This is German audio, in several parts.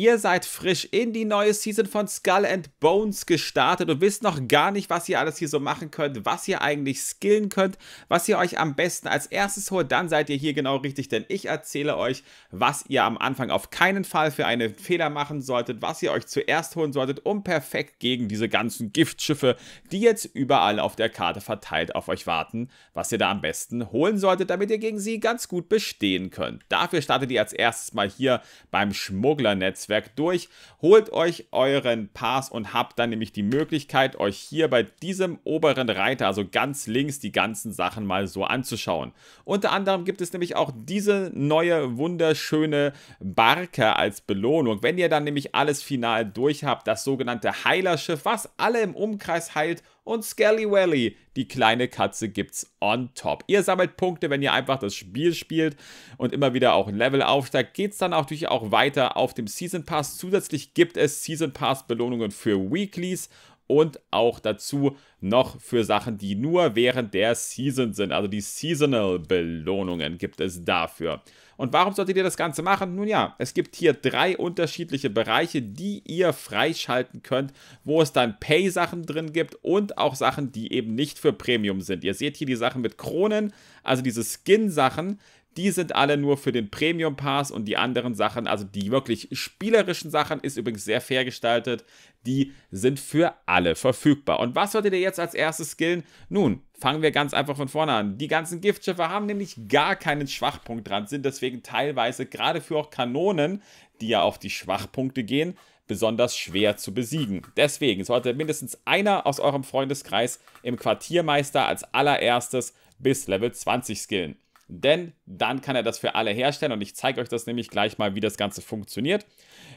Ihr seid frisch in die neue Season von Skull and Bones gestartet und wisst noch gar nicht, was ihr alles hier so machen könnt, was ihr eigentlich skillen könnt, was ihr euch am besten als erstes holt. Dann seid ihr hier genau richtig, denn ich erzähle euch, was ihr am Anfang auf keinen Fall für einen Fehler machen solltet, was ihr euch zuerst holen solltet, um perfekt gegen diese ganzen Giftschiffe, die jetzt überall auf der Karte verteilt auf euch warten, was ihr da am besten holen solltet, damit ihr gegen sie ganz gut bestehen könnt. Dafür startet ihr als erstes mal hier beim Schmugglernetzwerk Netzwerk durch, holt euch euren Pass und habt dann nämlich die Möglichkeit, euch hier bei diesem oberen Reiter, also ganz links, die ganzen Sachen mal so anzuschauen. Unter anderem gibt es nämlich auch diese neue wunderschöne Barke als Belohnung. Wenn ihr dann nämlich alles final durch habt, das sogenannte Heilerschiff, was alle im Umkreis heilt und Scallywally. Die kleine Katze gibt's on top. Ihr sammelt Punkte, wenn ihr einfach das Spiel spielt und immer wieder auch ein Level aufsteigt. Geht's dann natürlich auch weiter auf dem Season Pass. Zusätzlich gibt es Season Pass Belohnungen für Weeklies und auch dazu noch für Sachen, die nur während der Season sind. Also die Seasonal Belohnungen gibt es dafür. Und warum solltet ihr das Ganze machen? Nun ja, es gibt hier drei unterschiedliche Bereiche, die ihr freischalten könnt, wo es dann Pay-Sachen drin gibt und auch Sachen, die eben nicht für Premium sind. Ihr seht hier die Sachen mit Kronen, also diese Skin-Sachen, die sind alle nur für den Premium Pass und die anderen Sachen, also die wirklich spielerischen Sachen, ist übrigens sehr fair gestaltet. Die sind für alle verfügbar. Und was solltet ihr jetzt als erstes skillen? Nun, fangen wir ganz einfach von vorne an. Die ganzen Giftschiffe haben nämlich gar keinen Schwachpunkt dran, sind deswegen teilweise gerade für auch Kanonen, die ja auf die Schwachpunkte gehen, besonders schwer zu besiegen. Deswegen sollte mindestens einer aus eurem Freundeskreis im Quartiermeister als allererstes bis Level 20 skillen denn dann kann er das für alle herstellen und ich zeige euch das nämlich gleich mal, wie das Ganze funktioniert.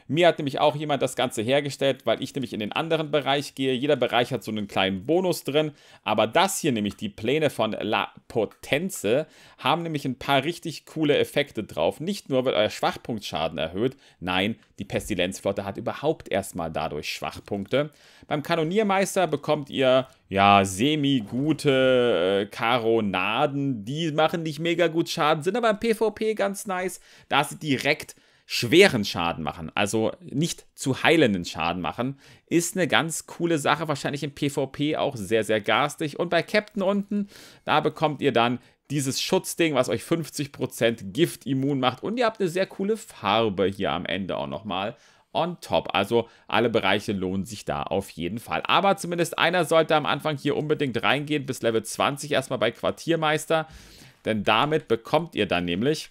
Mir hat nämlich auch jemand das Ganze hergestellt, weil ich nämlich in den anderen Bereich gehe. Jeder Bereich hat so einen kleinen Bonus drin, aber das hier nämlich, die Pläne von La Potenze, haben nämlich ein paar richtig coole Effekte drauf. Nicht nur wird euer Schwachpunktschaden erhöht, nein, die Pestilenzflotte hat überhaupt erstmal dadurch Schwachpunkte. Beim Kanoniermeister bekommt ihr ja, semi-gute äh, Karonaden. Die machen nicht mega gut Schaden, sind aber im PvP ganz nice, da sie direkt schweren Schaden machen, also nicht zu heilenden Schaden machen, ist eine ganz coole Sache, wahrscheinlich im PvP auch sehr, sehr garstig. Und bei Captain unten, da bekommt ihr dann dieses Schutzding, was euch 50% Gift immun macht. Und ihr habt eine sehr coole Farbe hier am Ende auch nochmal on top. Also alle Bereiche lohnen sich da auf jeden Fall. Aber zumindest einer sollte am Anfang hier unbedingt reingehen bis Level 20 erstmal bei Quartiermeister. Denn damit bekommt ihr dann nämlich,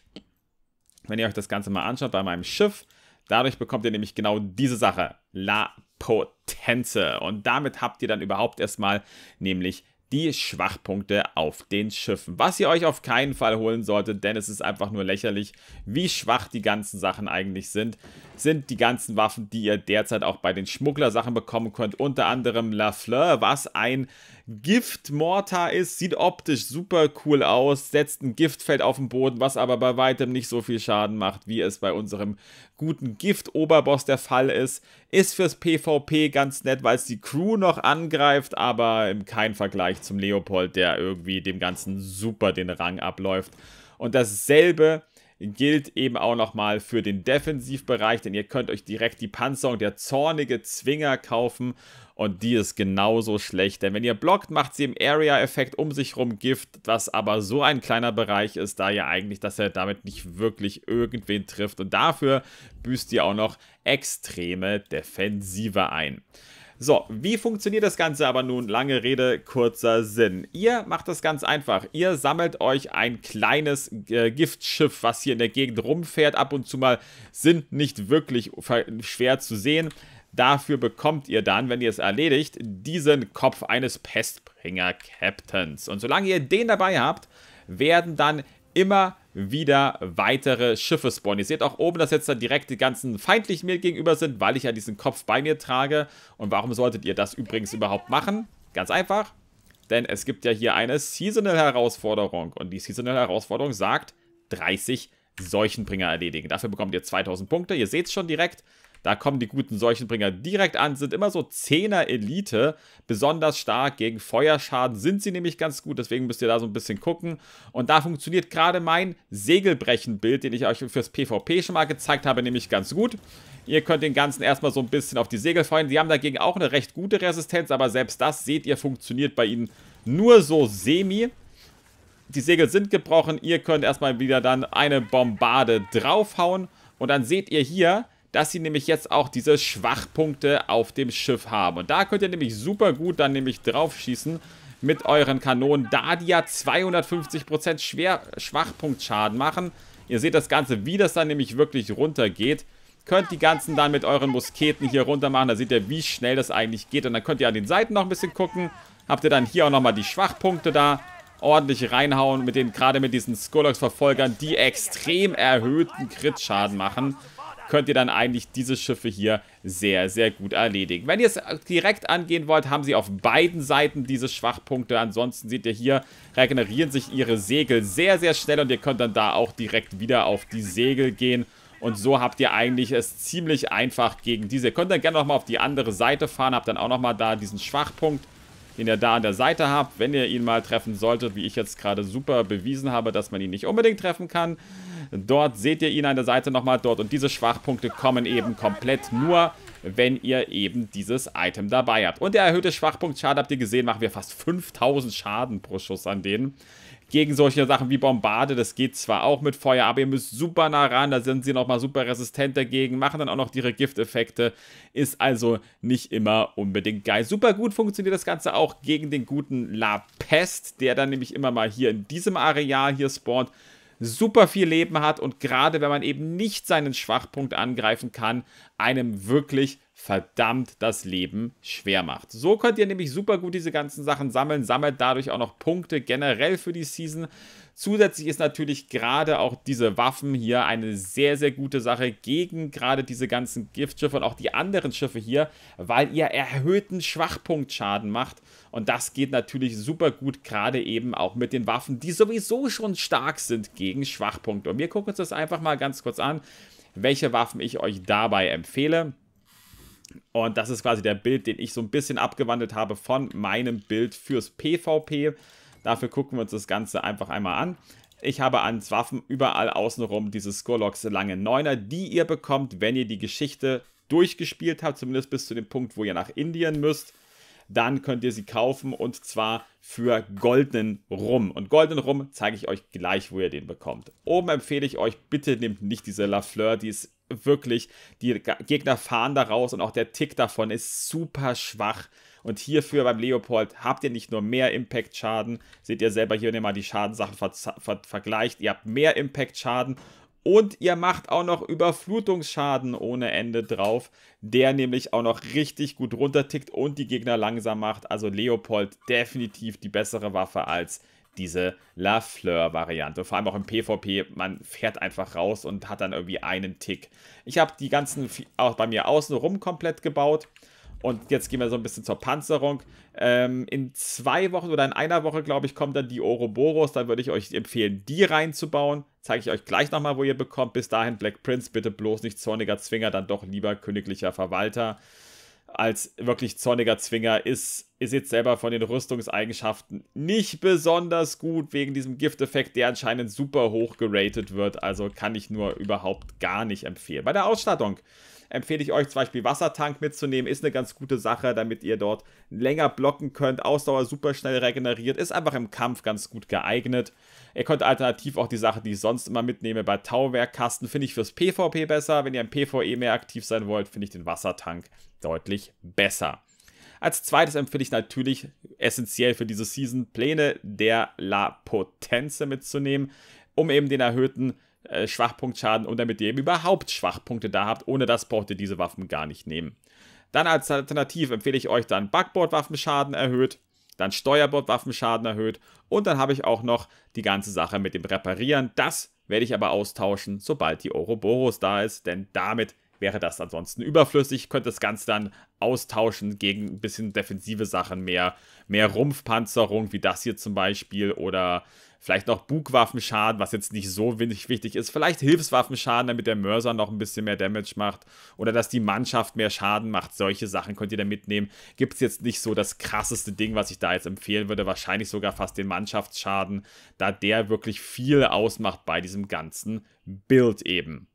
wenn ihr euch das Ganze mal anschaut, bei meinem Schiff, dadurch bekommt ihr nämlich genau diese Sache. La Potenze. Und damit habt ihr dann überhaupt erstmal nämlich die Schwachpunkte auf den Schiffen. Was ihr euch auf keinen Fall holen solltet, denn es ist einfach nur lächerlich, wie schwach die ganzen Sachen eigentlich sind, sind die ganzen Waffen, die ihr derzeit auch bei den Schmugglersachen bekommen könnt. Unter anderem Lafleur, was ein Gift Mortar ist, sieht optisch super cool aus, setzt ein Giftfeld auf den Boden, was aber bei weitem nicht so viel Schaden macht, wie es bei unserem guten Gift-Oberboss der Fall ist. Ist fürs PvP ganz nett, weil es die Crew noch angreift, aber im kein Vergleich zum Leopold, der irgendwie dem Ganzen super den Rang abläuft. Und dasselbe gilt eben auch nochmal für den Defensivbereich, denn ihr könnt euch direkt die Panzerung der zornige Zwinger kaufen und die ist genauso schlecht, denn wenn ihr blockt, macht sie im Area-Effekt um sich rum Gift, was aber so ein kleiner Bereich ist, da ihr eigentlich, dass er damit nicht wirklich irgendwen trifft und dafür büßt ihr auch noch extreme Defensive ein. So, wie funktioniert das Ganze aber nun? Lange Rede, kurzer Sinn. Ihr macht das ganz einfach. Ihr sammelt euch ein kleines äh, Giftschiff, was hier in der Gegend rumfährt. Ab und zu mal sind nicht wirklich schwer zu sehen. Dafür bekommt ihr dann, wenn ihr es erledigt, diesen Kopf eines Pestbringer-Captains. Und solange ihr den dabei habt, werden dann immer wieder weitere Schiffe spawnen. Ihr seht auch oben, dass jetzt dann direkt die ganzen feindlichen mir gegenüber sind, weil ich ja diesen Kopf bei mir trage. Und warum solltet ihr das übrigens überhaupt machen? Ganz einfach, denn es gibt ja hier eine Seasonal-Herausforderung. Und die Seasonal-Herausforderung sagt 30 Seuchenbringer erledigen. Dafür bekommt ihr 2000 Punkte. Ihr seht es schon direkt, da kommen die guten Seuchenbringer direkt an, sind immer so 10er Elite, besonders stark gegen Feuerschaden sind sie nämlich ganz gut, deswegen müsst ihr da so ein bisschen gucken. Und da funktioniert gerade mein Segelbrechen-Bild, den ich euch fürs PvP schon mal gezeigt habe, nämlich ganz gut. Ihr könnt den Ganzen erstmal so ein bisschen auf die Segel freuen. Die haben dagegen auch eine recht gute Resistenz, aber selbst das, seht ihr, funktioniert bei ihnen nur so semi. Die Segel sind gebrochen. Ihr könnt erstmal wieder dann eine Bombarde draufhauen. Und dann seht ihr hier, dass sie nämlich jetzt auch diese Schwachpunkte auf dem Schiff haben. Und da könnt ihr nämlich super gut dann nämlich drauf mit euren Kanonen, da die ja 250% schwer Schwachpunktschaden machen. Ihr seht das Ganze, wie das dann nämlich wirklich runtergeht. Könnt die ganzen dann mit euren Musketen hier runter machen. Da seht ihr, wie schnell das eigentlich geht. Und dann könnt ihr an den Seiten noch ein bisschen gucken. Habt ihr dann hier auch nochmal die Schwachpunkte da ordentlich reinhauen, mit denen gerade mit diesen Skurlox-Verfolgern, die extrem erhöhten Crit-Schaden machen könnt ihr dann eigentlich diese Schiffe hier sehr, sehr gut erledigen. Wenn ihr es direkt angehen wollt, haben sie auf beiden Seiten diese Schwachpunkte. Ansonsten seht ihr hier, regenerieren sich ihre Segel sehr, sehr schnell und ihr könnt dann da auch direkt wieder auf die Segel gehen. Und so habt ihr eigentlich es ziemlich einfach gegen diese. Ihr könnt dann gerne nochmal auf die andere Seite fahren, habt dann auch nochmal da diesen Schwachpunkt den ihr da an der Seite habt. Wenn ihr ihn mal treffen solltet, wie ich jetzt gerade super bewiesen habe, dass man ihn nicht unbedingt treffen kann. Dort seht ihr ihn an der Seite nochmal dort und diese Schwachpunkte kommen eben komplett nur, wenn ihr eben dieses Item dabei habt. Und der erhöhte Schwachpunktschaden, habt ihr gesehen, machen wir fast 5000 Schaden pro Schuss an denen gegen solche Sachen wie Bombarde. Das geht zwar auch mit Feuer, aber ihr müsst super nah ran. Da sind sie nochmal super resistent dagegen, machen dann auch noch ihre Gifteffekte. Ist also nicht immer unbedingt geil. Super gut funktioniert das Ganze auch gegen den guten La Pest, der dann nämlich immer mal hier in diesem Areal hier spawnt super viel Leben hat und gerade wenn man eben nicht seinen Schwachpunkt angreifen kann, einem wirklich verdammt das Leben schwer macht. So könnt ihr nämlich super gut diese ganzen Sachen sammeln, sammelt dadurch auch noch Punkte generell für die Season. Zusätzlich ist natürlich gerade auch diese Waffen hier eine sehr, sehr gute Sache gegen gerade diese ganzen Giftschiffe und auch die anderen Schiffe hier, weil ihr erhöhten Schwachpunktschaden macht. Und das geht natürlich super gut, gerade eben auch mit den Waffen, die sowieso schon stark sind gegen Schwachpunkte. Und wir gucken uns das einfach mal ganz kurz an, welche Waffen ich euch dabei empfehle. Und das ist quasi der Bild, den ich so ein bisschen abgewandelt habe von meinem Bild fürs PvP. Dafür gucken wir uns das Ganze einfach einmal an. Ich habe ans Waffen überall außenrum diese Skurlocks lange Neuner, die ihr bekommt, wenn ihr die Geschichte durchgespielt habt, zumindest bis zu dem Punkt, wo ihr nach Indien müsst. Dann könnt ihr sie kaufen und zwar für goldenen Rum. Und goldenen Rum zeige ich euch gleich, wo ihr den bekommt. Oben empfehle ich euch, bitte nehmt nicht diese Lafleur, die ist wirklich, die Gegner fahren da raus und auch der Tick davon ist super schwach. Und hierfür beim Leopold habt ihr nicht nur mehr Impact-Schaden, seht ihr selber hier, wenn ihr mal die Schadensachen ver ver vergleicht, ihr habt mehr Impact-Schaden und ihr macht auch noch Überflutungsschaden ohne Ende drauf, der nämlich auch noch richtig gut runtertickt und die Gegner langsam macht. Also Leopold definitiv die bessere Waffe als diese Love-Fleur-Variante. Vor allem auch im PvP, man fährt einfach raus und hat dann irgendwie einen Tick. Ich habe die ganzen auch bei mir außenrum komplett gebaut. Und jetzt gehen wir so ein bisschen zur Panzerung. Ähm, in zwei Wochen oder in einer Woche, glaube ich, kommt dann die Ouroboros. Da würde ich euch empfehlen, die reinzubauen. Zeige ich euch gleich nochmal, wo ihr bekommt. Bis dahin, Black Prince, bitte bloß nicht zorniger Zwinger, dann doch lieber königlicher Verwalter. Als wirklich zorniger Zwinger ist ist jetzt selber von den Rüstungseigenschaften nicht besonders gut wegen diesem Gifteffekt, der anscheinend super hoch geratet wird. Also kann ich nur überhaupt gar nicht empfehlen. Bei der Ausstattung empfehle ich euch zum Beispiel Wassertank mitzunehmen. Ist eine ganz gute Sache, damit ihr dort länger blocken könnt. Ausdauer super schnell regeneriert. Ist einfach im Kampf ganz gut geeignet. Ihr könnt alternativ auch die Sache, die ich sonst immer mitnehme, bei Tauwerkkasten, finde ich fürs PvP besser. Wenn ihr im PvE mehr aktiv sein wollt, finde ich den Wassertank deutlich besser. Als zweites empfehle ich natürlich essentiell für diese Season Pläne der La Potenze mitzunehmen, um eben den erhöhten äh, Schwachpunktschaden und damit ihr eben überhaupt Schwachpunkte da habt. Ohne das braucht ihr diese Waffen gar nicht nehmen. Dann als Alternativ empfehle ich euch dann Backboard-Waffenschaden erhöht, dann Steuerbord-Waffenschaden erhöht und dann habe ich auch noch die ganze Sache mit dem Reparieren. Das werde ich aber austauschen, sobald die Ouroboros da ist, denn damit wäre das ansonsten überflüssig. Könnte das Ganze dann austauschen gegen ein bisschen defensive Sachen, mehr, mehr Rumpfpanzerung, wie das hier zum Beispiel, oder vielleicht noch Bugwaffenschaden, was jetzt nicht so wichtig ist. Vielleicht Hilfswaffenschaden, damit der Mörser noch ein bisschen mehr Damage macht. Oder dass die Mannschaft mehr Schaden macht. Solche Sachen könnt ihr da mitnehmen. Gibt es jetzt nicht so das krasseste Ding, was ich da jetzt empfehlen würde. Wahrscheinlich sogar fast den Mannschaftsschaden, da der wirklich viel ausmacht bei diesem ganzen Build eben.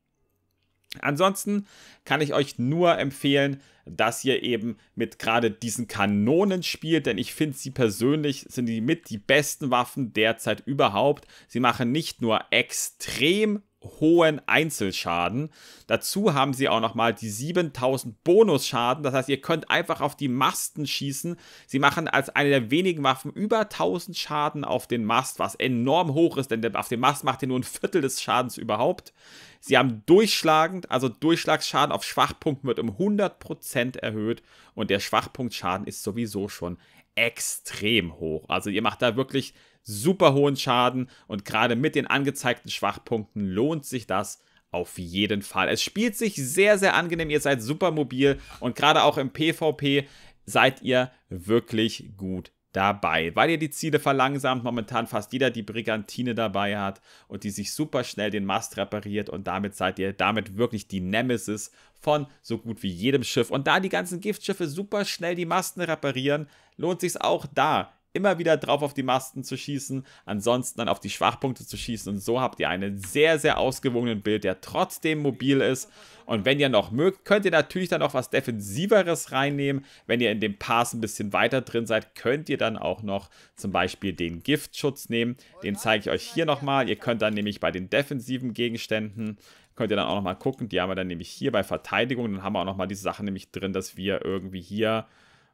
Ansonsten kann ich euch nur empfehlen, dass ihr eben mit gerade diesen Kanonen spielt, denn ich finde sie persönlich sind die mit die besten Waffen derzeit überhaupt. Sie machen nicht nur extrem hohen Einzelschaden. Dazu haben sie auch nochmal die 7000 Bonusschaden. Das heißt, ihr könnt einfach auf die Masten schießen. Sie machen als eine der wenigen Waffen über 1000 Schaden auf den Mast, was enorm hoch ist, denn auf dem Mast macht ihr nur ein Viertel des Schadens überhaupt. Sie haben durchschlagend, also Durchschlagsschaden auf Schwachpunkten wird um 100% erhöht und der Schwachpunktschaden ist sowieso schon extrem hoch. Also ihr macht da wirklich super hohen Schaden und gerade mit den angezeigten Schwachpunkten lohnt sich das auf jeden Fall. Es spielt sich sehr, sehr angenehm. Ihr seid super mobil und gerade auch im PvP seid ihr wirklich gut dabei, weil ihr die Ziele verlangsamt. Momentan fast jeder die Brigantine dabei hat und die sich super schnell den Mast repariert und damit seid ihr damit wirklich die Nemesis von so gut wie jedem Schiff. Und da die ganzen Giftschiffe super schnell die Masten reparieren, lohnt sich es auch da immer wieder drauf auf die Masten zu schießen, ansonsten dann auf die Schwachpunkte zu schießen und so habt ihr einen sehr, sehr ausgewogenen Bild, der trotzdem mobil ist und wenn ihr noch mögt, könnt ihr natürlich dann auch was Defensiveres reinnehmen, wenn ihr in dem Pass ein bisschen weiter drin seid, könnt ihr dann auch noch zum Beispiel den Giftschutz nehmen, den zeige ich euch hier nochmal, ihr könnt dann nämlich bei den defensiven Gegenständen könnt ihr dann auch nochmal gucken, die haben wir dann nämlich hier bei Verteidigung, dann haben wir auch nochmal diese Sache nämlich drin, dass wir irgendwie hier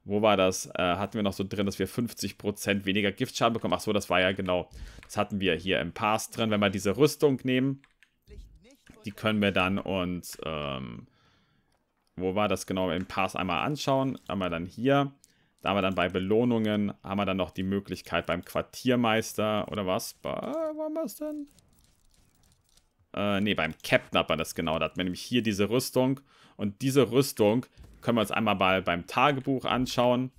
wo war das? Äh, hatten wir noch so drin, dass wir 50% weniger Giftschaden bekommen. Ach so, das war ja genau. Das hatten wir hier im Pass drin. Wenn wir diese Rüstung nehmen, die können wir dann uns, ähm, wo war das genau, im Pass einmal anschauen. Einmal dann hier. Da haben wir dann bei Belohnungen, haben wir dann noch die Möglichkeit beim Quartiermeister oder was? Bei, waren wir es denn? Äh, nee, beim Captain hat man das genau. Da hat man nämlich hier diese Rüstung. Und diese Rüstung können wir uns einmal mal beim Tagebuch anschauen.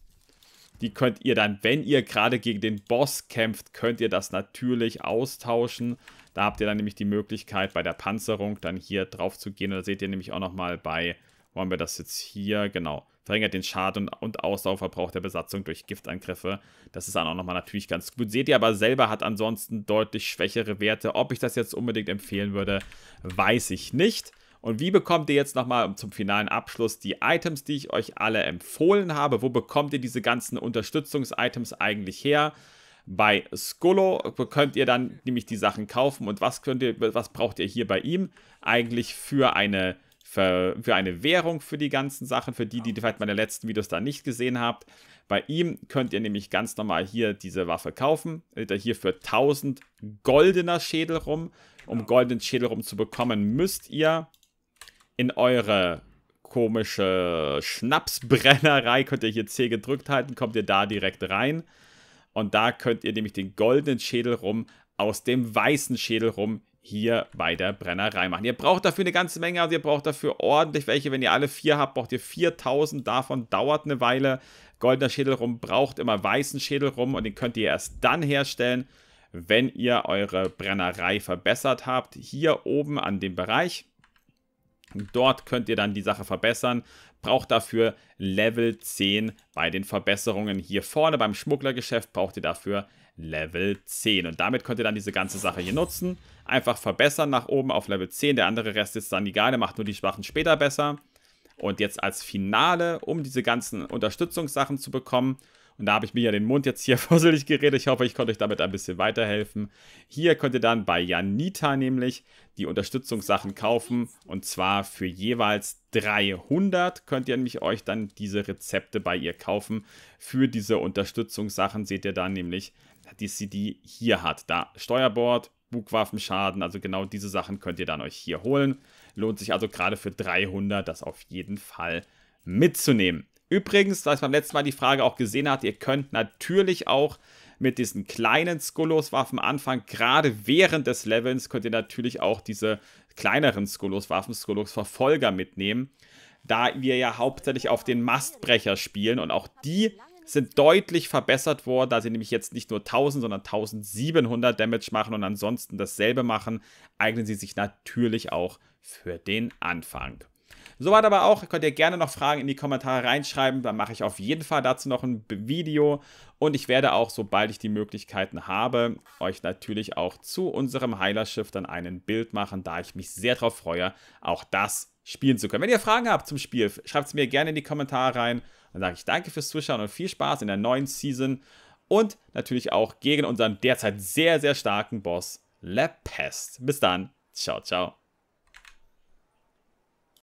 Die könnt ihr dann, wenn ihr gerade gegen den Boss kämpft, könnt ihr das natürlich austauschen. Da habt ihr dann nämlich die Möglichkeit, bei der Panzerung dann hier drauf zu gehen. Und da seht ihr nämlich auch nochmal bei, wo haben wir das jetzt hier, genau, verringert den Schaden und Ausdauerverbrauch der Besatzung durch Giftangriffe. Das ist dann auch nochmal natürlich ganz gut. Seht ihr aber selber, hat ansonsten deutlich schwächere Werte. Ob ich das jetzt unbedingt empfehlen würde, weiß ich nicht. Und wie bekommt ihr jetzt nochmal zum finalen Abschluss die Items, die ich euch alle empfohlen habe? Wo bekommt ihr diese ganzen Unterstützungs-Items eigentlich her? Bei Skolo könnt ihr dann nämlich die Sachen kaufen und was, könnt ihr, was braucht ihr hier bei ihm eigentlich für eine, für, für eine Währung für die ganzen Sachen, für die, die vielleicht meine letzten Videos da nicht gesehen habt. Bei ihm könnt ihr nämlich ganz normal hier diese Waffe kaufen. Äh, hier für 1000 goldener Schädel rum. Um goldenen Schädel rum zu bekommen, müsst ihr in eure komische Schnapsbrennerei, könnt ihr hier C gedrückt halten, kommt ihr da direkt rein. Und da könnt ihr nämlich den goldenen Schädel rum aus dem weißen Schädel rum hier bei der Brennerei machen. Ihr braucht dafür eine ganze Menge, also ihr braucht dafür ordentlich welche. Wenn ihr alle vier habt, braucht ihr 4000. Davon dauert eine Weile. Goldener Schädel rum braucht immer weißen Schädel rum und den könnt ihr erst dann herstellen, wenn ihr eure Brennerei verbessert habt. Hier oben an dem Bereich Dort könnt ihr dann die Sache verbessern. Braucht dafür Level 10 bei den Verbesserungen hier vorne. Beim Schmugglergeschäft braucht ihr dafür Level 10. Und damit könnt ihr dann diese ganze Sache hier nutzen. Einfach verbessern nach oben auf Level 10. Der andere Rest ist dann egal. Der macht nur die Schwachen später besser. Und jetzt als Finale, um diese ganzen Unterstützungssachen zu bekommen, und da habe ich mir ja den Mund jetzt hier vorsichtig geredet. Ich hoffe, ich konnte euch damit ein bisschen weiterhelfen. Hier könnt ihr dann bei Janita nämlich die Unterstützungssachen kaufen. Und zwar für jeweils 300 könnt ihr nämlich euch dann diese Rezepte bei ihr kaufen. Für diese Unterstützungssachen seht ihr dann nämlich, dass sie die hier hat. Da Steuerbord, Bugwaffenschaden, also genau diese Sachen könnt ihr dann euch hier holen. Lohnt sich also gerade für 300 das auf jeden Fall mitzunehmen. Übrigens, da ich beim letzten Mal die Frage auch gesehen hat, ihr könnt natürlich auch mit diesen kleinen skullos waffen anfangen. Gerade während des Levels könnt ihr natürlich auch diese kleineren skullos waffen skullos verfolger mitnehmen, da wir ja hauptsächlich auf den Mastbrecher spielen und auch die sind deutlich verbessert worden, da sie nämlich jetzt nicht nur 1000, sondern 1700 Damage machen und ansonsten dasselbe machen, eignen sie sich natürlich auch für den Anfang. Soweit aber auch, könnt ihr gerne noch Fragen in die Kommentare reinschreiben, dann mache ich auf jeden Fall dazu noch ein Video und ich werde auch, sobald ich die Möglichkeiten habe, euch natürlich auch zu unserem Heilerschiff dann ein Bild machen, da ich mich sehr darauf freue, auch das spielen zu können. Wenn ihr Fragen habt zum Spiel, schreibt es mir gerne in die Kommentare rein. Dann sage ich danke fürs Zuschauen und viel Spaß in der neuen Season und natürlich auch gegen unseren derzeit sehr, sehr starken Boss La Pest. Bis dann. Ciao, ciao.